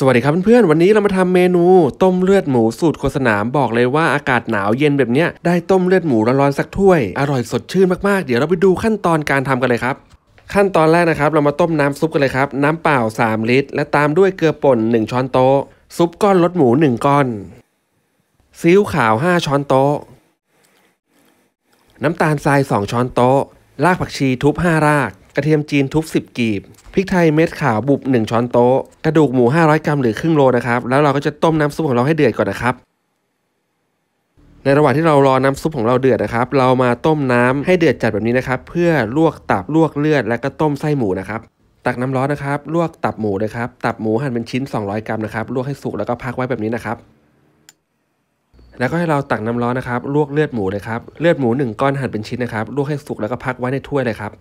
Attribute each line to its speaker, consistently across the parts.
Speaker 1: สวัสดีครับเพื่อนๆ วันนี้เรามาทำเมนูต้มเลือดหมูสูตรโฆษณาบอกเลยว่าอากาศหนาวเย็นแบบนี้ ได้ต้มเลือดหมูร้อนๆสักถ้วยอร่อยสดชื่นมาก ๆ เดี๋ยวเราไปดูขั้นตอนการทำกันเลยครับ ขั้นตอนแรกนะครับเรามาต้มน้ำซุปกันเลยครับน้ำเปล่า 3 ลิตร และตามด้วยเกลือป่น 1 ช้อนโต๊ะซุปก้อนรสหมู 1 ก้อนซีอิ๊วขาว 5 ช้อนโต๊ะน้ำตาลทราย 2 ช้อนโต๊ะรากผักชีทุบ 5 รากระเทียมจีนทุบ10 กีบ พริกไทยเม็ดขาวบุบ1ช้อนโต๊ะ กระดูกหมู500 กรัมหรือครึ่งโลนะครับ แล้วเราก็จะต้มน้ำซุปของเราให้เดือดก่อนนะครับ ในระหว่างที่เรารอน้ำซุปของเราเดือดนะครับ เรามาต้มน้ำให้เดือดจัดแบบนี้นะครับ เพื่อลวกตับลวกเลือดและก็ต้มไส้หมูนะครับ ตักน้ำร้อนนะครับ ลวกตับหมูนะครับตับหมูหั่นเป็นชิ้น 200 กรัมนะครับลวกให้สุกแล้วก็พักไว้แบบนี้นะครับ แล้วก็ให้เราตักน้ำร้อนนะครับ ลวกเลือดหมูเลยครับ เลือดหมู1ก้อนหั่นเป็นชิ้นนะครับลวกให้สุกแล้วก็พักไว้ในถ้วยเลยครับ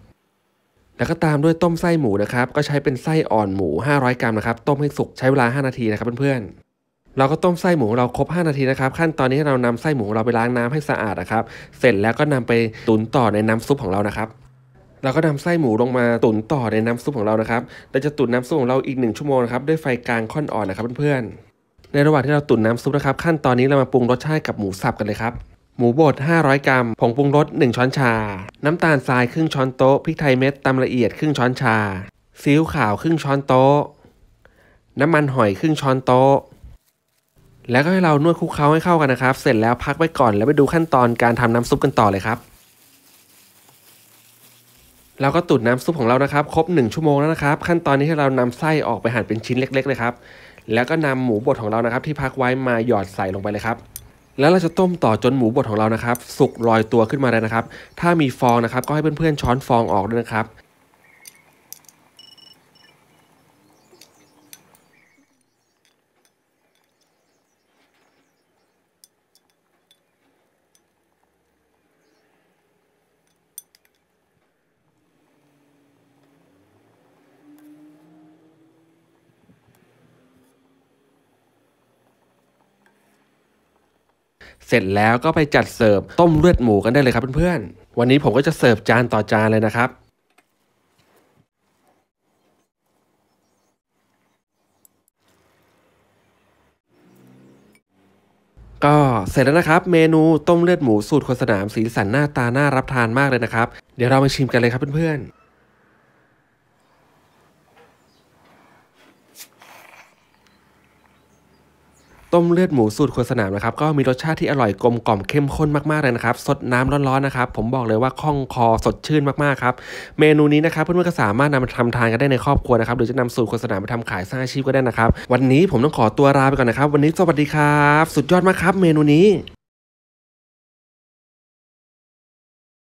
Speaker 1: แล้วก็ตามด้วยต้มไส้หมูนะครับก็ใช้เป็นไส้อ่อนหมู 500 กรัมนะครับต้มให้สุกใช้เวลา 5 นาทีนะครับเพื่อนๆเราก็ต้มไส้หมูเราครบ 5 นาทีนะครับ ขั้นตอนนี้เรานำไส้หมูเราไปล้างน้ำให้สะอาดนะครับ เสร็จแล้วก็นำไปตุนต่อในน้ำซุปของเรานะครับ เราก็นำไส้หมูลงมาตุนต่อในน้ำซุปของเรานะครับเราจะตุนน้ำซุปของเราอีก 1 ชั่วโมงนะครับด้วยไฟกลางค่อนอ่อนนะครับเพื่อนๆในระหว่างที่เราตุนน้ำซุปนะครับ ขั้นตอนนี้เรามาปรุงรสชาติกับหมูสับกันเลยครับหมูบด 500 กรัม ผงปรุงรส1ช้อนชา น้ำตาลทรายครึ่งช้อนโต๊ะ พริกไทยเม็ดตำละเอียดครึ่งช้อนชา ซีอิ๊วขาวครึ่งช้อนโต๊ะ น้ำมันหอยครึ่งช้อนโต๊ะ แล้วก็ให้เรานวดคลุกเคล้าให้เข้ากันนะครับ เสร็จแล้วพักไว้ก่อน แล้วไปดูขั้นตอนการทำน้ำซุปกันต่อเลยครับ เราก็ตุ๋นน้ำซุปของเรานะครับ ครบ1ชั่วโมงแล้วนะครับ ขั้นตอนนี้ให้เรานำไส้ออกไปหั่นเป็นชิ้นเล็กๆเลยครับ แล้วก็นำหมูบดของเรานะครับ ที่พักไว้มาหยอดใส่ลงไปเลยครับแล้วเราจะต้มต่อจนหมูบดของเรานะครับ สุกลอยตัวขึ้นมาเลยนะครับ ถ้ามีฟองนะครับ ก็ให้เพื่อนๆ ช้อนฟองออกด้วยนะครับเสร็จแล้วก็ไปจัดเสิร์ฟต้มเลือดหมูกันได้เลยครับเพื่อนๆ วันนี้ผมก็จะเสิร์ฟจานต่อจานเลยนะครับ ก็เสร็จแล้วนะครับ เมนูต้มเลือดหมูสูตรคนสนามสีสันหน้าตาน่ารับทานมากเลยนะครับ เดี๋ยวเรามาชิมกันเลยครับเพื่อนๆต้มเลือดหมูสูตรครัวสนามนะครับก็มีรสชาติที่อร่อยกลมกล่อมเข้มข้นมากๆเลยนะครับสดน้ำร้อนๆนะครับผมบอกเลยว่าคล่องคอสดชื่นมากๆครับเมนูนี้นะครับเพื่อนๆก็สามารถนำมาทำทานกันได้ในครอบครัวนะครับ หรือจะนำสูตรครัวสนามไปทำขายสร้างอาชีพก็ได้นะครับ วันนี้ผมต้องขอตัวลาไปก่อนนะครับ วันนี้สวัสดีครับ สุดยอดมากครับ เมนูนี้